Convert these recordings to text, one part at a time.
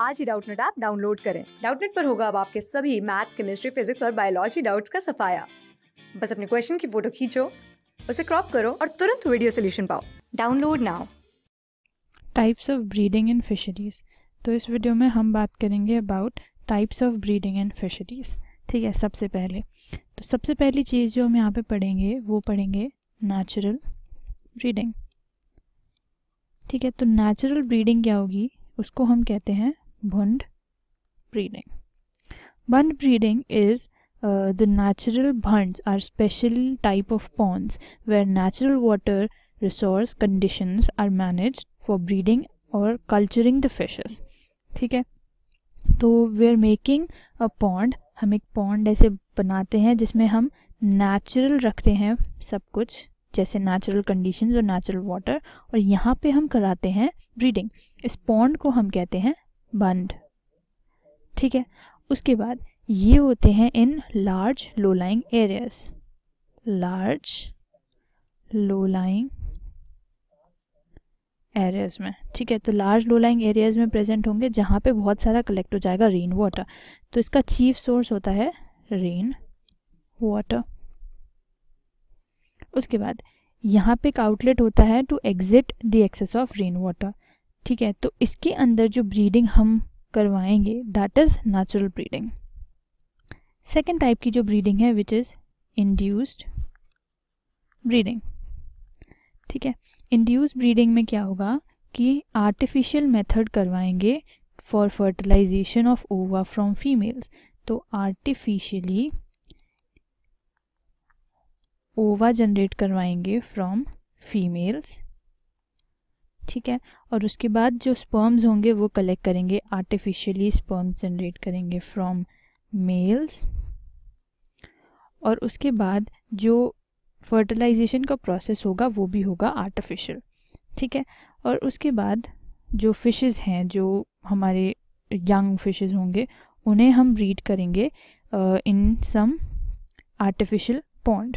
आज ही Doubtnut app download करें डाउटनेट पर होगा अब आपके सभी मैथ्स केमिस्ट्री फिजिक्स और बायोलॉजी डाउट्स का सफाया बस अपने क्वेश्चन की फोटो खींचो उसे क्रॉप करो और तुरंत वीडियो सोल्यूशन पाओ download now types of breeding in fisheries तो इस वीडियो में हम बात करेंगे about types of breeding in fisheries ठीक है सबसे पहले तो सबसे पहली चीज़ जो हम यहाँ पे पढ़ेंगे वो पढ़ेंगे नेचुरल ब्रीडिंग ठीक है तो नेचुरल ब्रीडिंग क्या होगी उसको हम कहते हैं bund breeding. Bund breeding is uh, the natural bunds are special type of ponds where natural water resource conditions are managed for breeding or culturing the fishes theek hai तो we are making a pond hum ek pond aise banate hain jisme hum natural rakhte hain sab kuch जैसे natural conditions और natural water और यहाँ पे हम कराते हैं breeding इस पॉन्ड को हम कहते हैं बंड ठीक है उसके बाद ये होते हैं in large low lying areas large low lying areas में ठीक है तो लार्ज लो लाइंग एरियाज में प्रेजेंट होंगे जहाँ पे बहुत सारा कलेक्ट हो जाएगा रेन वाटर तो इसका चीफ सोर्स होता है रेन वाटर उसके बाद यहाँ पे एक आउटलेट होता है to exit the excess of rain water ठीक है तो इसके अंदर जो ब्रीडिंग हम करवाएंगे that is natural breeding second type की जो ब्रीडिंग है विच इज़ इंड्यूस्ड ब्रीडिंग ठीक है इंड्यूस ब्रीडिंग में क्या होगा कि आर्टिफिशियल मेथड करवाएंगे for fertilization of ova from females तो आर्टिफिशियली ओवा जनरेट करवाएंगे फ्रॉम फीमेल्स ठीक है और उसके बाद जो स्पर्म्स होंगे वो कलेक्ट करेंगे आर्टिफिशियली स्पर्म्स जनरेट करेंगे फ्रॉम मेल्स और उसके बाद जो फर्टिलाइजेशन का प्रोसेस होगा वो भी होगा आर्टिफिशियल ठीक है और उसके बाद जो फिशेस हैं जो हमारे यंग फिशेस होंगे उन्हें हम ब्रीड करेंगे इन सम आर्टिफिशियल पॉन्ड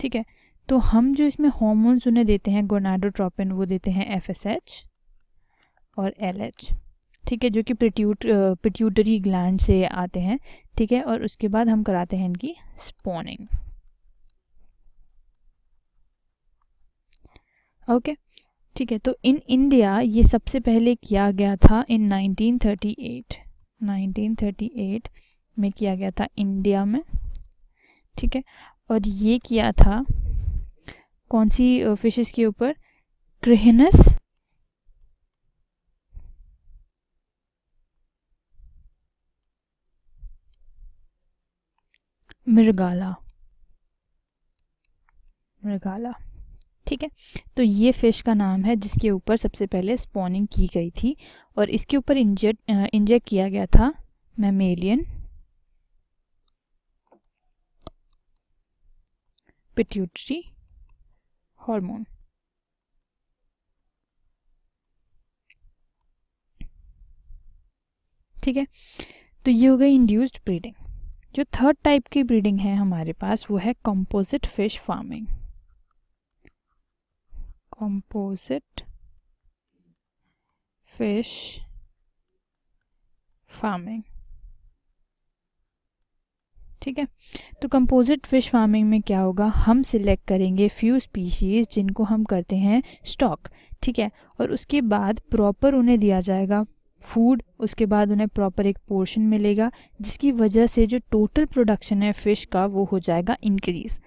ठीक है तो हम जो इसमें हॉर्मोन्स उन्हें देते हैं गोनाडोट्रोपिन वो देते हैं एफ और एल ठीक है जो कि पिट्यूट पिट्यूटरी ग्लैंड से आते हैं ठीक है और उसके बाद हम कराते हैं इनकी स्पोनिंग ओके ठीक है तो इन इंडिया ये सबसे पहले किया गया था इन 1938 1938 में किया गया था इंडिया में ठीक है और ये किया था कौन सी फिशेस के ऊपर क्रेहनस मृगाला मृगाला ठीक है तो ये फिश का नाम है जिसके ऊपर सबसे पहले स्पॉनिंग की गई थी और इसके ऊपर इंजेक्ट इंजेक्ट किया गया था मेमेलियन पिट्यूटरी hormone. ठीक है तो ये हो गई इंड्यूस्ड ब्रीडिंग जो थर्ड टाइप की ब्रीडिंग है हमारे पास वो है composite fish farming composite fish farming ठीक है तो कंपोजिट फिश फार्मिंग में क्या होगा हम सिलेक्ट करेंगे फ्यू स्पीशीज़ जिनको हम करते हैं स्टॉक ठीक है और उसके बाद प्रॉपर उन्हें दिया जाएगा फूड उसके बाद उन्हें प्रॉपर एक पोर्शन मिलेगा जिसकी वजह से जो टोटल प्रोडक्शन है फ़िश का वो हो जाएगा इंक्रीज़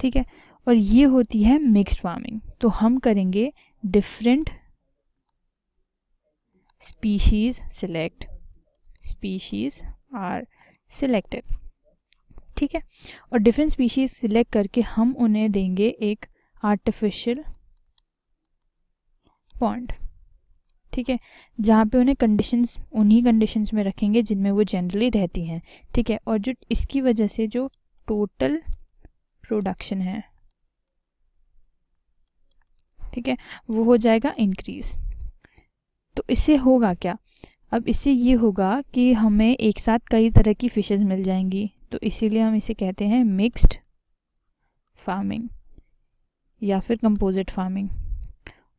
ठीक है और ये होती है मिक्स्ड फार्मिंग तो हम करेंगे different species select species are selected ठीक है और डिफरेंट स्पीशीज सिलेक्ट करके हम उन्हें देंगे एक आर्टिफिशियल पॉइंट ठीक है जहाँ पे उन्हें कंडीशंस उन्हीं कंडीशंस में रखेंगे जिनमें वो जनरली रहती हैं ठीक है और जो इसकी वजह से जो टोटल प्रोडक्शन है ठीक है वो हो जाएगा इंक्रीज तो इससे होगा क्या अब इससे ये होगा कि हमें एक साथ कई तरह की फिशेज़ मिल जाएंगी तो इसीलिए हम इसे कहते हैं मिक्स्ड फार्मिंग या फिर कंपोजिट फार्मिंग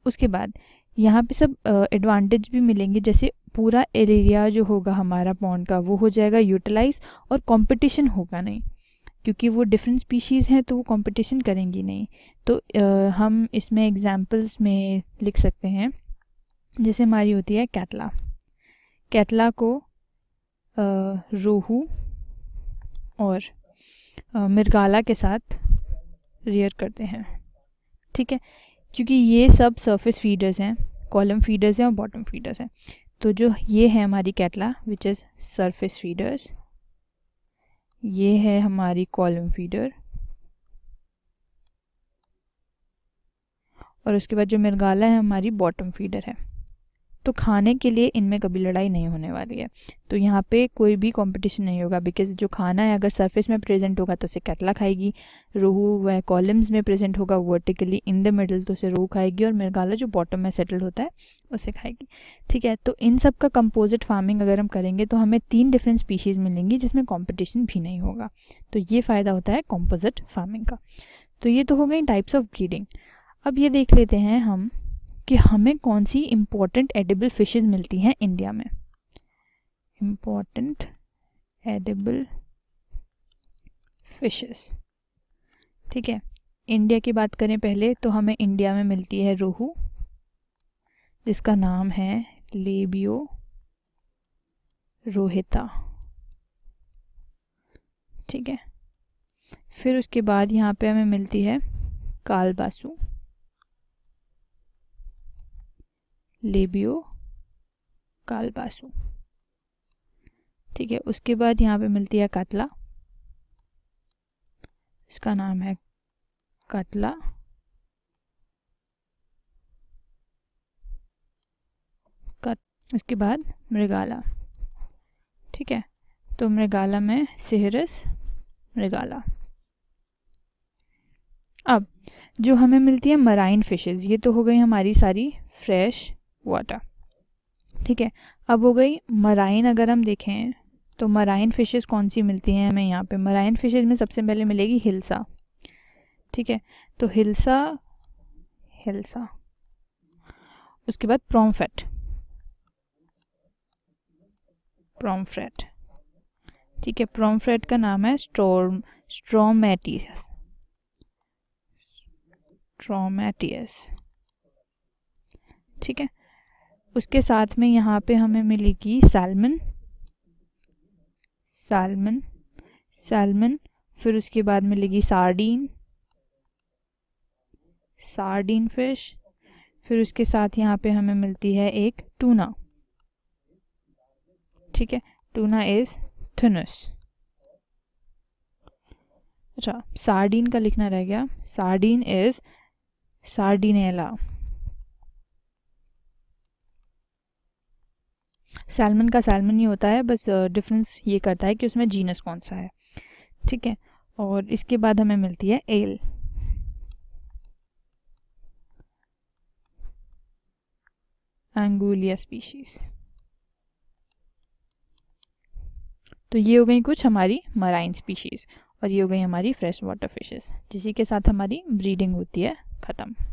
उसके बाद यहाँ पे सब एडवांटेज भी मिलेंगे जैसे पूरा एरिया जो होगा हमारा पॉन्ड का वो हो जाएगा यूटिलाइज और कंपटीशन होगा नहीं क्योंकि वो डिफरेंट स्पीशीज़ हैं तो वो कंपटीशन करेंगी नहीं तो आ, हम इसमें एग्जांपल्स में लिख सकते हैं जैसे हमारी होती है कैटला कैटला को रोहू और मिर्गाला के साथ रियर करते हैं ठीक है क्योंकि ये सब सरफेस फीडर्स हैं कॉलम फीडर्स हैं और बॉटम फीडर्स हैं तो जो ये है हमारी catla which is surface feeders ये है हमारी कॉलम फीडर और उसके बाद जो मिर्गाला है हमारी बॉटम फीडर है तो खाने के लिए इनमें कभी लड़ाई नहीं होने वाली है तो यहाँ पे कोई भी कंपटीशन नहीं होगा बिकॉज जो खाना है अगर सरफेस में प्रेजेंट होगा तो उसे कैटला खाएगी रोहू वह कॉलम्स में प्रेजेंट होगा वर्टिकली इन द मिडल तो उसे रोहू खाएगी और मिर्गाला जो बॉटम में सेटल होता है उसे खाएगी ठीक है तो इन सब का कंपोजिट फार्मिंग अगर हम करेंगे तो हमें तीन डिफरेंट स्पीशीज़ मिलेंगी जिसमें कॉम्पिटिशन भी नहीं होगा तो ये फ़ायदा होता है कॉम्पोजिट फार्मिंग का तो ये तो हो गई टाइप्स ऑफ ब्रीडिंग अब ये देख लेते हैं हम कि हमें कौन सी इम्पोर्टेंट एडिबल फिशेज मिलती हैं इंडिया में इम्पोर्टेंट एडिबल फिशेस ठीक है इंडिया की बात करें पहले तो हमें इंडिया में मिलती है रोहू जिसका नाम है लेबियो रोहिता ठीक है फिर उसके बाद यहाँ पे हमें मिलती है कालबासू लेबियो कालबासु ठीक है उसके बाद यहाँ पे मिलती है कतला इसका नाम है कतला कत उसके बाद मृगाला ठीक है तो मृगाला में सिहरस मृगाला अब जो हमें मिलती है मराइन फिशेस ये तो हो गई हमारी सारी फ्रेश हुआ था ठीक है अब हो गई मराइन अगर हम देखें तो मराइन फ़िशेज़ कौन सी मिलती हैं हमें यहाँ पे मराइन फ़िशेज़ में सबसे पहले मिलेगी हिल्सा ठीक है तो हिल्सा हिल्सा उसके बाद प्रॉम्फेट प्रॉम्फ्रेट ठीक है प्रॉम्फ्रेट का नाम है स्ट्रोम स्ट्रोमेटियस स्ट्रोमेटियस ठीक है उसके साथ में यहाँ पे हमें मिलेगी सैलमन सैलमन सैलमन फिर उसके बाद मिलेगी सार्डीन सार्डीन फिश फिर उसके साथ यहाँ पे हमें मिलती है एक टूना ठीक है टूना इज थनस अच्छा सार्डीन का लिखना रह गया सार्डीन इज सार्डिनेला सैलमन का सैलमन ही होता है बस डिफरेंस ये करता है कि उसमें जीनस कौन सा है ठीक है और इसके बाद हमें मिलती है एल एंगुलिया स्पीशीज तो ये हो गई कुछ हमारी मराइन स्पीशीज़ और ये हो गई हमारी फ्रेश वाटर फिशेज जिसी के साथ हमारी ब्रीडिंग होती है ख़त्म